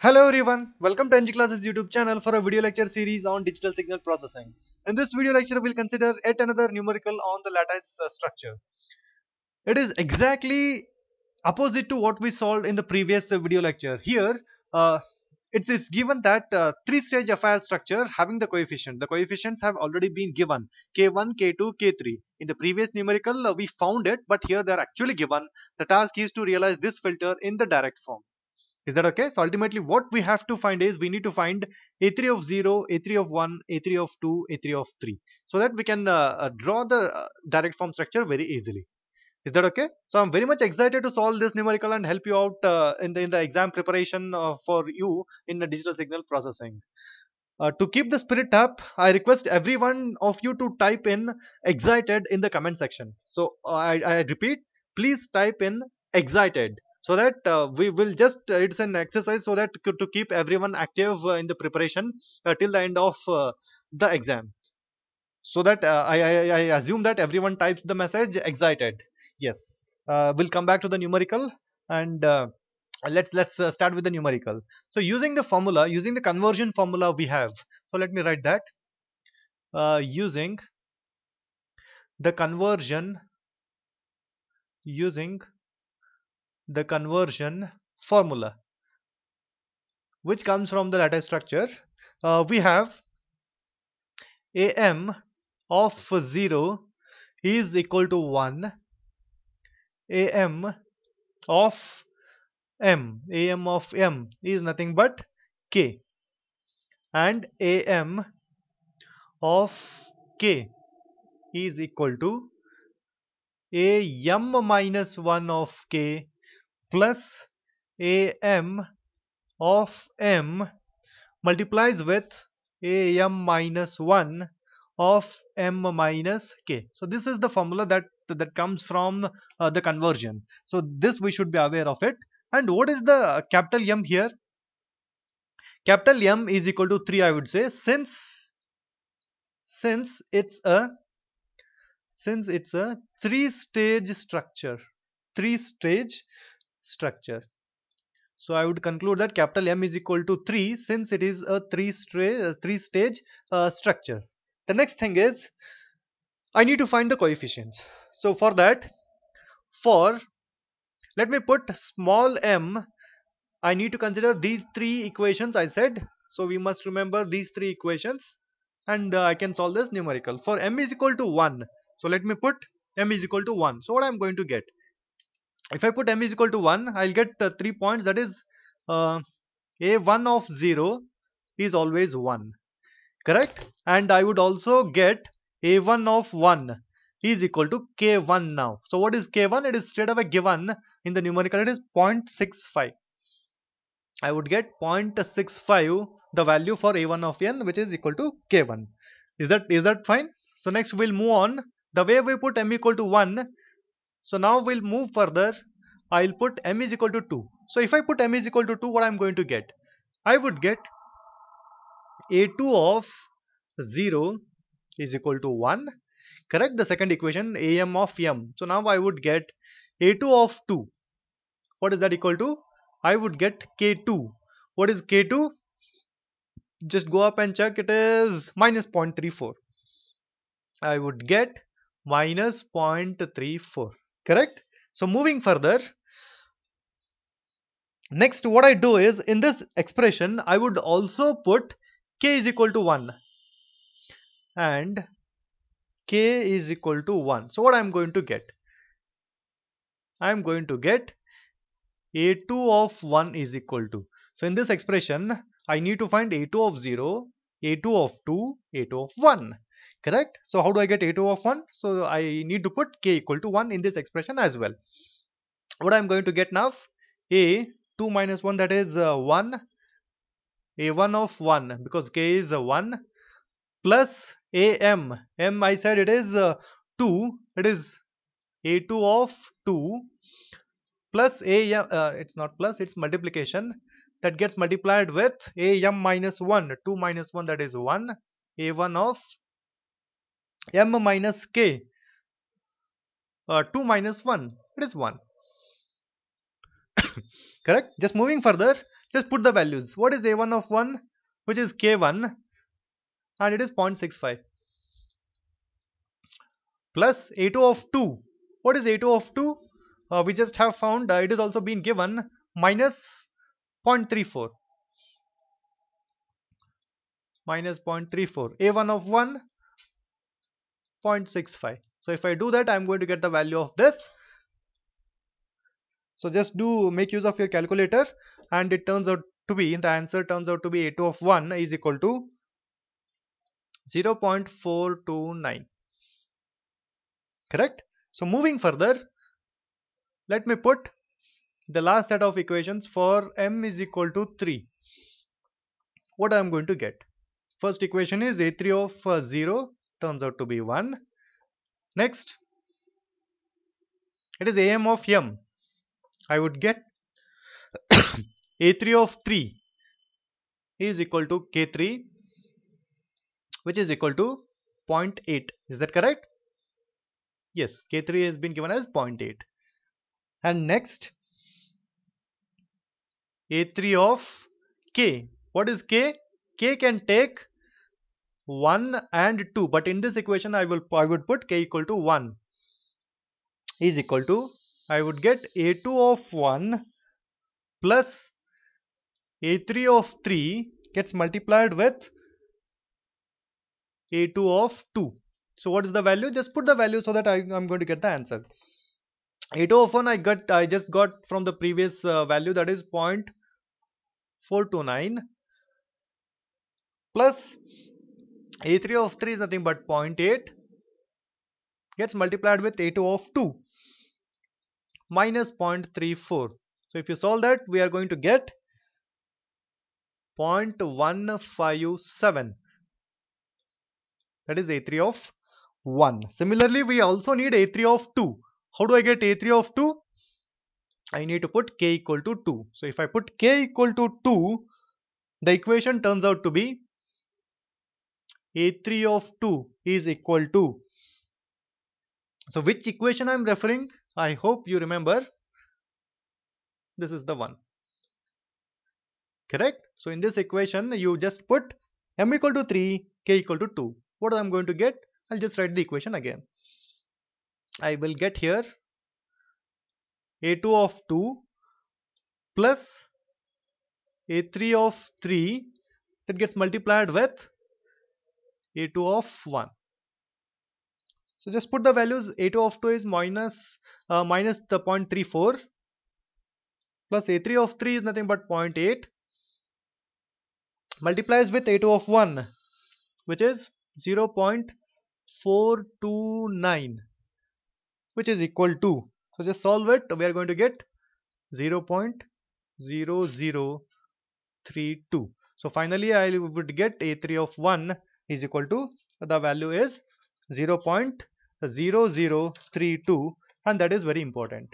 Hello everyone, welcome to NG Classes YouTube channel for a video lecture series on digital signal processing. In this video lecture, we'll consider yet another numerical on the lattice uh, structure. It is exactly opposite to what we solved in the previous uh, video lecture. Here, uh, it is given that uh, three-stage FIR structure having the coefficient. The coefficients have already been given k1, k2, k3. In the previous numerical, uh, we found it, but here they are actually given. The task is to realize this filter in the direct form. Is that okay? So ultimately what we have to find is we need to find A3 of 0, A3 of 1, A3 of 2, A3 of 3. So that we can uh, uh draw the uh, direct form structure very easily. Is that okay? So I'm very much excited to solve this numerical and help you out uh, in, the, in the exam preparation uh, for you in the digital signal processing. to keep the spirit up, I request every one of you to type in excited in the comment section. So I, I repeat, please type in excited so that uh, we will just uh, it's an exercise so that to keep everyone active uh, in the preparation till the end of the exam so that I, I, I assume that everyone types the message excited yes we'll come back to the numerical and let's let's uh, start with the numerical so using the formula using the conversion formula we have so let me write that uh, using the conversion using the conversion formula which comes from the lattice structure uh, we have am of 0 is equal to 1 am of m am of m is nothing but k and am of k is equal to am minus 1 of k plus am of m multiplies with am minus 1 of m minus k. So this is the formula that that comes from uh, the conversion. So this we should be aware of it. And what is the capital M here? Capital M is equal to 3 I would say since since it's a since it's a three stage structure three stage structure. So I would conclude that capital M is equal to 3 since it is a three, uh, three stage uh, structure. The next thing is I need to find the coefficients. So for that for let me put small m I need to consider these three equations I said so we must remember these three equations and uh, I can solve this numerical for m is equal to 1 so let me put m is equal to 1 so what I'm going to get if I put m is equal to 1 I'll get uh, 3 points that is uh, a1 of 0 is always 1 correct and I would also get a1 of 1 is equal to k1 now so what is k1 it is straight away given in the numerical it is 0.65 I would get 0.65 the value for a1 of n which is equal to k1 is that is that fine so next we'll move on the way we put m equal to 1 so now we'll move further. I'll put m is equal to 2. So if I put m is equal to 2, what I'm going to get? I would get a2 of 0 is equal to 1. Correct the second equation am of m. So now I would get a2 of 2. What is that equal to? I would get k2. What is k2? Just go up and check. It is minus 0.34. I would get minus 0.34 correct so moving further next what I do is in this expression I would also put k is equal to 1 and k is equal to 1 so what I'm going to get I'm going to get a2 of 1 is equal to so in this expression I need to find a2 of 0 a2 of 2 a2 of 1 correct so how do i get a2 of 1 so i need to put k equal to 1 in this expression as well what i'm going to get now a 2 minus 1 that is uh, 1 a1 of 1 because k is uh, 1 plus am m i said it is uh, 2 it is a2 of 2 plus a uh, it's not plus it's multiplication that gets multiplied with am minus 1 2 minus 1 that is 1 a1 of m minus k uh, 2 minus 1 it is 1 correct just moving further just put the values what is a1 of 1 which is k1 and it is 0.65 plus a2 of 2 what is a2 of 2 uh, we just have found uh, it is also been given minus 0.34 minus 0.34 a1 of 1 0.65 so if I do that I'm going to get the value of this so just do make use of your calculator and it turns out to be the answer turns out to be A2 of 1 is equal to 0.429 correct so moving further let me put the last set of equations for m is equal to 3 what I am going to get first equation is A3 of uh, 0 turns out to be 1. Next, it is AM of M. I would get A3 of 3 is equal to K3 which is equal to 0.8. Is that correct? Yes, K3 has been given as 0.8. And next, A3 of K. What is K? K can take 1 and 2 but in this equation I will I would put k equal to 1 is equal to I would get a2 of 1 plus a3 of 3 gets multiplied with a2 of 2 so what is the value just put the value so that I am going to get the answer a2 of 1 I got I just got from the previous uh, value that is 0.429 plus a3 of 3 is nothing but 0.8 gets multiplied with a2 of 2 minus 0.34 so if you solve that we are going to get 0.157 that is a3 of 1 similarly we also need a3 of 2 how do I get a3 of 2 I need to put k equal to 2 so if I put k equal to 2 the equation turns out to be a3 of 2 is equal to. So which equation I am referring? I hope you remember. This is the one. Correct? So in this equation you just put m equal to 3, k equal to 2. What I am going to get? I'll just write the equation again. I will get here a2 of 2 plus a3 of 3 that gets multiplied with a2 of 1 so just put the values a2 of 2 is minus, uh, minus the 0.34 plus a3 of 3 is nothing but 0.8 multiplies with a2 of 1 which is 0 0.429 which is equal to so just solve it we are going to get 0 0.0032 so finally I would get a3 of 1 is equal to the value is 0.0032 and that is very important.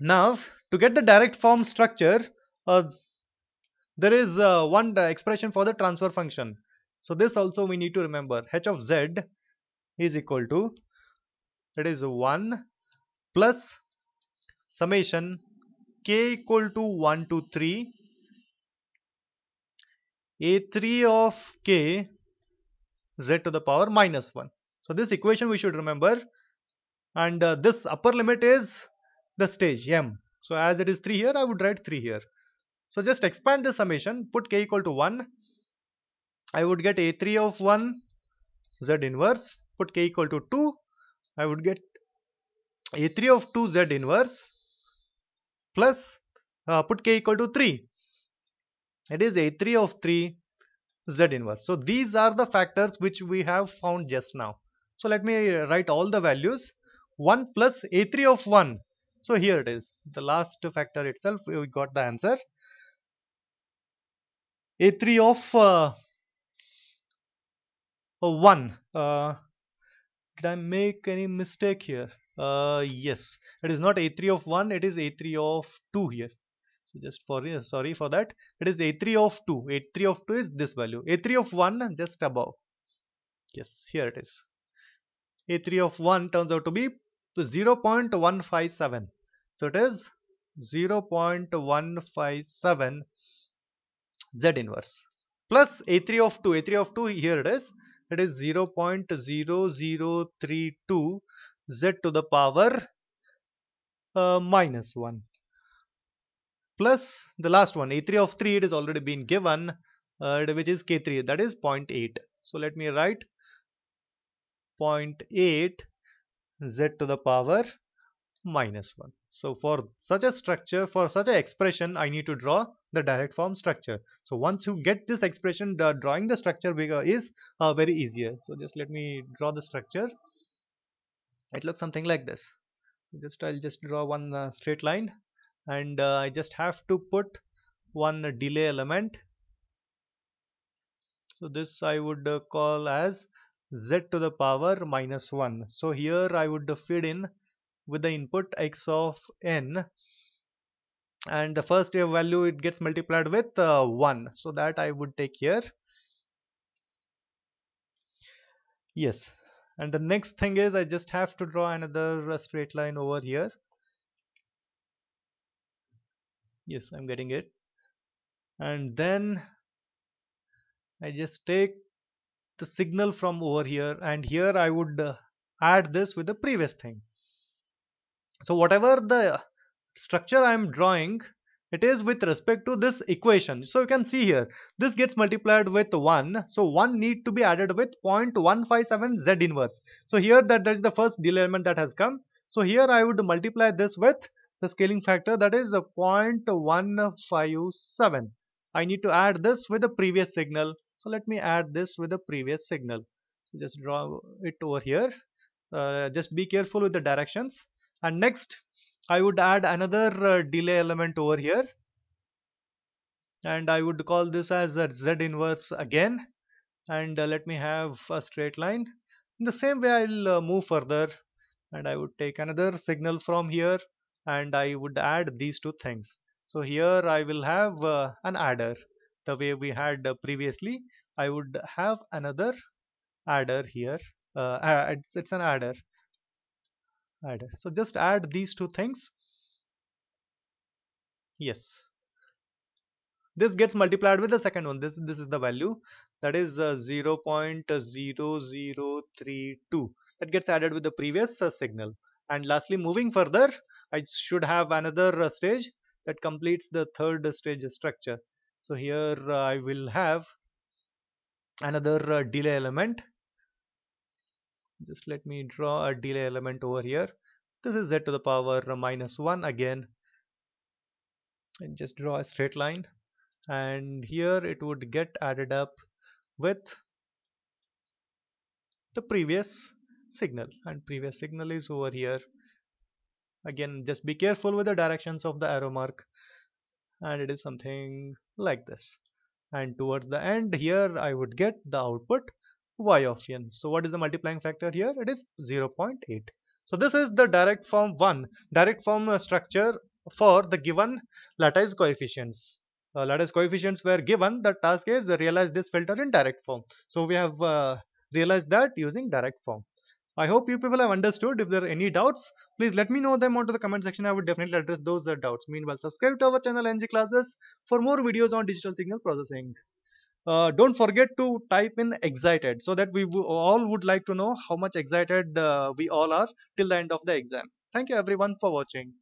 Now to get the direct form structure uh, there is uh, one expression for the transfer function. So this also we need to remember h of z is equal to that is 1 plus summation k equal to 1 to 3 a3 of k z to the power minus 1. So this equation we should remember and uh, this upper limit is the stage m. So as it is 3 here I would write 3 here. So just expand this summation put k equal to 1 I would get a3 of 1 z inverse put k equal to 2 I would get a3 of 2 z inverse plus uh, put k equal to 3 it is a3 of 3 z inverse so these are the factors which we have found just now so let me write all the values 1 plus a3 of 1 so here it is the last factor itself we got the answer a3 of uh, uh, 1 uh, did I make any mistake here uh, yes it is not a3 of 1 it is a3 of 2 here so just for sorry for that. It is A3 of 2. A3 of 2 is this value. A3 of 1 just above. Yes, here it is. A3 of 1 turns out to be 0.157. So it is 0.157 Z inverse plus A3 of 2. A3 of 2 here it is. It is 0.0032 Z to the power uh, minus 1 plus the last one a3 of 3 it is already been given uh, which is k3 that is 0.8 so let me write 0.8 z to the power minus 1 so for such a structure for such an expression I need to draw the direct form structure so once you get this expression the drawing the structure uh, is uh, very easier so just let me draw the structure it looks something like this just I'll just draw one uh, straight line and uh, I just have to put one delay element so this I would uh, call as z to the power minus 1 so here I would feed in with the input x of n and the first value it gets multiplied with uh, 1 so that I would take here yes and the next thing is I just have to draw another straight line over here yes I'm getting it and then I just take the signal from over here and here I would uh, add this with the previous thing so whatever the structure I am drawing it is with respect to this equation so you can see here this gets multiplied with 1 so 1 need to be added with 0.157 z inverse so here that, that is the first delay element that has come so here I would multiply this with the scaling factor that is uh, 0.157. I need to add this with the previous signal. So let me add this with the previous signal. So just draw it over here. Uh, just be careful with the directions. And next, I would add another uh, delay element over here. And I would call this as Z inverse again. And uh, let me have a straight line. In the same way, I'll uh, move further. And I would take another signal from here and I would add these two things. So here I will have uh, an adder the way we had uh, previously. I would have another adder here. Uh, it's, it's an adder. Adder. So just add these two things. Yes. This gets multiplied with the second one. This this is the value that is uh, 0.0032 that gets added with the previous uh, signal and lastly moving further I should have another uh, stage that completes the third stage structure so here uh, I will have another uh, delay element just let me draw a delay element over here this is z to the power uh, minus 1 again and just draw a straight line and here it would get added up with the previous signal and previous signal is over here again just be careful with the directions of the arrow mark and it is something like this and towards the end here I would get the output y of n so what is the multiplying factor here it is 0.8 so this is the direct form 1 direct form uh, structure for the given lattice coefficients uh, lattice coefficients were given the task is realize this filter in direct form so we have uh, realized that using direct form I hope you people have understood. If there are any doubts, please let me know them onto the comment section. I would definitely address those uh, doubts. Meanwhile, subscribe to our channel NG Classes for more videos on digital signal processing. Uh, don't forget to type in excited so that we all would like to know how much excited uh, we all are till the end of the exam. Thank you everyone for watching.